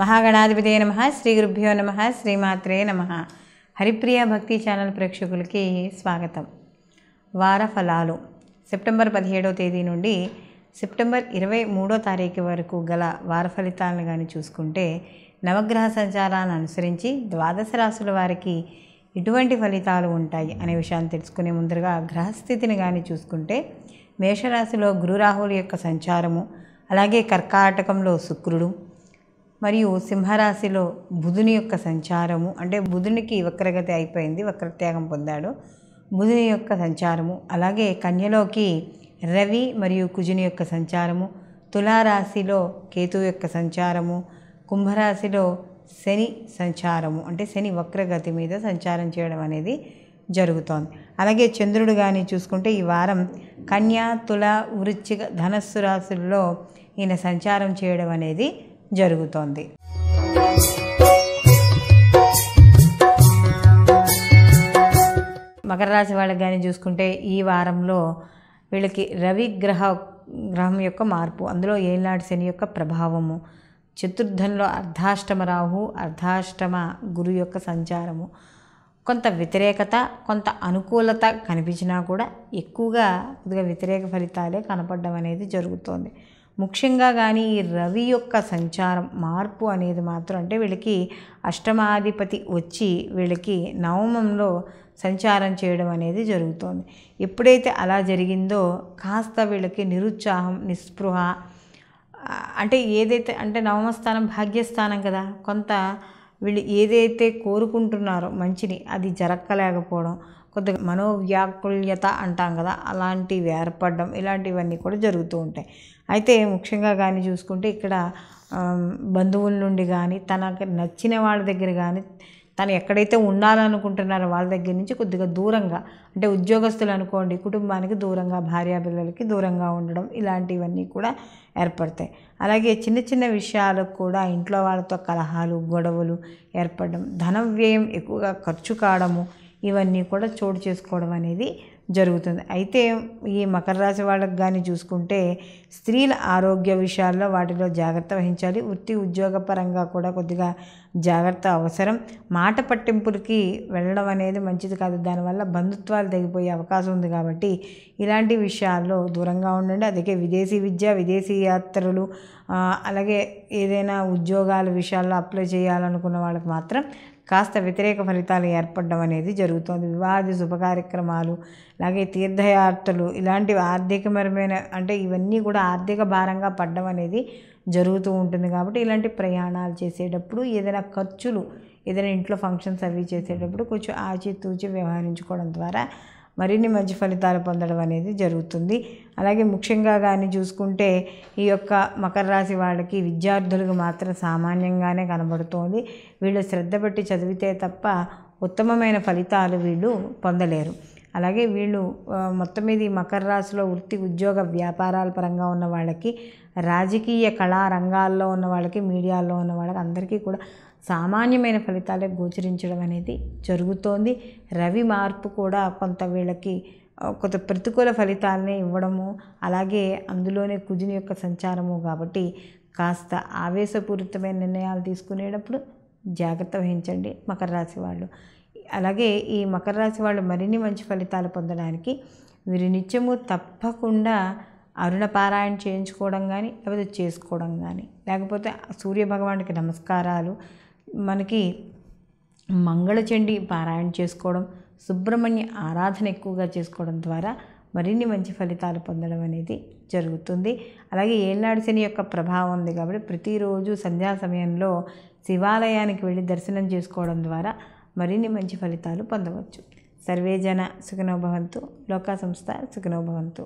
మహాగణాధిపతి నమ శ్రీ గురుభ్యో నమ శ్రీమాత్రే నమ హరిప్రియ భక్తి ఛానల్ ప్రేక్షకులకి స్వాగతం వార ఫలాలు సెప్టెంబర్ పదిహేడవ తేదీ నుండి సెప్టెంబర్ ఇరవై మూడో తారీఖు వరకు గల వార ఫలితాలను కానీ చూసుకుంటే నవగ్రహ సంచారాన్ని అనుసరించి ద్వాదశ రాసుల వారికి ఎటువంటి ఫలితాలు ఉంటాయి అనే విషయాన్ని తెలుసుకునే ముందరగా గ్రహస్థితిని కానీ చూసుకుంటే మేషరాశిలో గురురాహుల యొక్క సంచారము అలాగే కర్కాటకంలో శుక్రుడు మరియు సింహరాశిలో బుధుని యొక్క సంచారము అంటే బుధునికి వక్రగతి అయిపోయింది వక్రత్యాగం పొందాడు బుధుని యొక్క సంచారము అలాగే కన్యలోకి రవి మరియు కుజుని యొక్క సంచారము తులారాశిలో కేతు యొక్క సంచారము కుంభరాశిలో శని సంచారము అంటే శని వక్రగతి మీద సంచారం చేయడం అనేది జరుగుతోంది అలాగే చంద్రుడు కానీ చూసుకుంటే ఈ వారం కన్యా తుల వృచ్చిక ధనస్సు రాశుల్లో ఈయన సంచారం చేయడం అనేది జరుగుతోంది మకర రాశి వాళ్ళకి కానీ చూసుకుంటే ఈ వారంలో వీళ్ళకి రవి గ్రహ గ్రహం యొక్క మార్పు అందులో ఏనాటి శని యొక్క ప్రభావము చతుర్థంలో అర్ధాష్టమ రాహు అర్ధాష్టమ గురు యొక్క సంచారము కొంత వ్యతిరేకత కొంత అనుకూలత కనిపించినా కూడా ఎక్కువగా కొద్దిగా వ్యతిరేక ఫలితాలే కనపడడం అనేది జరుగుతోంది ముఖ్యంగా కానీ ఈ రవి యొక్క సంచారం మార్పు అనేది మాత్రం అంటే వీళ్ళకి అష్టమాధిపతి వచ్చి వీళ్ళకి నవమంలో సంచారం చేయడం అనేది జరుగుతోంది ఎప్పుడైతే అలా జరిగిందో కాస్త వీళ్ళకి నిరుత్సాహం నిస్పృహ అంటే ఏదైతే అంటే నవమస్థానం భాగ్యస్థానం కదా కొంత వీళ్ళు ఏదైతే కోరుకుంటున్నారో మంచిని అది జరక్కలేకపోవడం కొద్దిగా మనోవ్యాకుల్యత అంటాం కదా అలాంటివి ఏర్పడడం ఇలాంటివన్నీ కూడా జరుగుతూ ఉంటాయి అయితే ముఖ్యంగా కానీ చూసుకుంటే ఇక్కడ బంధువుల నుండి కానీ తనకు నచ్చిన వాళ్ళ దగ్గర కానీ తను ఎక్కడైతే ఉండాలనుకుంటున్నారో వాళ్ళ దగ్గర నుంచి కొద్దిగా దూరంగా అంటే ఉద్యోగస్తులు అనుకోండి కుటుంబానికి దూరంగా భార్యాపిల్లలకి దూరంగా ఉండడం ఇలాంటివన్నీ కూడా ఏర్పడతాయి అలాగే చిన్న చిన్న విషయాలకు కూడా ఇంట్లో వాళ్ళతో కలహాలు గొడవలు ఏర్పడడం ధన వ్యయం ఎక్కువగా ఖర్చు కావడము ఇవన్నీ కూడా చోటు చేసుకోవడం అనేది జరుగుతుంది అయితే ఈ మకర రాశి వాళ్ళకు కానీ చూసుకుంటే స్త్రీల ఆరోగ్య విషయాల్లో వాటిలో జాగ్రత్త వహించాలి వృత్తి ఉద్యోగ పరంగా కూడా కొద్దిగా జాగ్రత్త అవసరం మాట పట్టింపులకి వెళ్ళడం అనేది మంచిది కాదు దానివల్ల బంధుత్వాలు తెగిపోయే అవకాశం ఉంది కాబట్టి ఇలాంటి విషయాల్లో దూరంగా ఉండండి అందుకే విదేశీ విద్య విదేశీ యాత్రలు అలాగే ఏదైనా ఉద్యోగాల విషయాల్లో అప్లై చేయాలనుకున్న వాళ్ళకి మాత్రం కాస్త వ్యతిరేక ఫలితాలు ఏర్పడడం అనేది జరుగుతోంది వివాహాది కార్యక్రమాలు అలాగే తీర్థయాత్రలు ఇలాంటివి ఆర్థికపరమైన అంటే ఇవన్నీ కూడా ఆర్థిక భారంగా పడడం అనేది జరుగుతూ ఉంటుంది కాబట్టి ఇలాంటి ప్రయాణాలు చేసేటప్పుడు ఏదైనా ఖర్చులు ఏదైనా ఇంట్లో ఫంక్షన్స్ అవి చేసేటప్పుడు కొంచెం ఆచితూచి వ్యవహరించుకోవడం ద్వారా మరిన్ని మంచి ఫలితాలు పొందడం అనేది జరుగుతుంది అలాగే ముఖ్యంగా కానీ చూసుకుంటే ఈ యొక్క మకర రాశి వాళ్ళకి విద్యార్థులకు మాత్రం సామాన్యంగానే కనబడుతోంది వీళ్ళు శ్రద్ధ పెట్టి చదివితే తప్ప ఉత్తమమైన ఫలితాలు వీళ్ళు పొందలేరు అలాగే వీళ్ళు మొత్తం మీద ఈ మకర రాశిలో వృత్తి ఉద్యోగ వ్యాపారాల పరంగా ఉన్న వాళ్ళకి రాజకీయ కళా రంగాల్లో ఉన్న వాళ్ళకి మీడియాలో ఉన్న వాళ్ళకి అందరికీ కూడా సామాన్యమైన ఫలితాలే గోచరించడం అనేది జరుగుతోంది రవి మార్పు కూడా కొంత వీళ్ళకి కొంత ప్రతికూల ఫలితాలనే ఇవ్వడము అలాగే అందులోనే కుజుని యొక్క సంచారము కాబట్టి కాస్త ఆవేశపూరితమైన నిర్ణయాలు తీసుకునేటప్పుడు జాగ్రత్త వహించండి మకర రాశి వాళ్ళు అలాగే ఈ మకర రాశి వాళ్ళు మరిన్ని మంచి ఫలితాలు పొందడానికి వీరు నిత్యము తప్పకుండా అరుణపారాయణ చేయించుకోవడం కానీ లేకపోతే చేసుకోవడం కానీ లేకపోతే సూర్యభగవానికి నమస్కారాలు మనకి మంగళచండి పారాయణ చేసుకోవడం సుబ్రహ్మణ్య ఆరాధన ఎక్కువగా చేసుకోవడం ద్వారా మరిన్ని మంచి ఫలితాలు పొందడం అనేది జరుగుతుంది అలాగే ఏనాడు శని యొక్క ప్రభావం ఉంది కాబట్టి ప్రతిరోజు సంధ్యా సమయంలో శివాలయానికి వెళ్ళి దర్శనం చేసుకోవడం ద్వారా మరిన్ని మంచి ఫలితాలు పొందవచ్చు సర్వే జన సుఖనోభవంతు లోకా సంస్థ సుఖనోభవంతు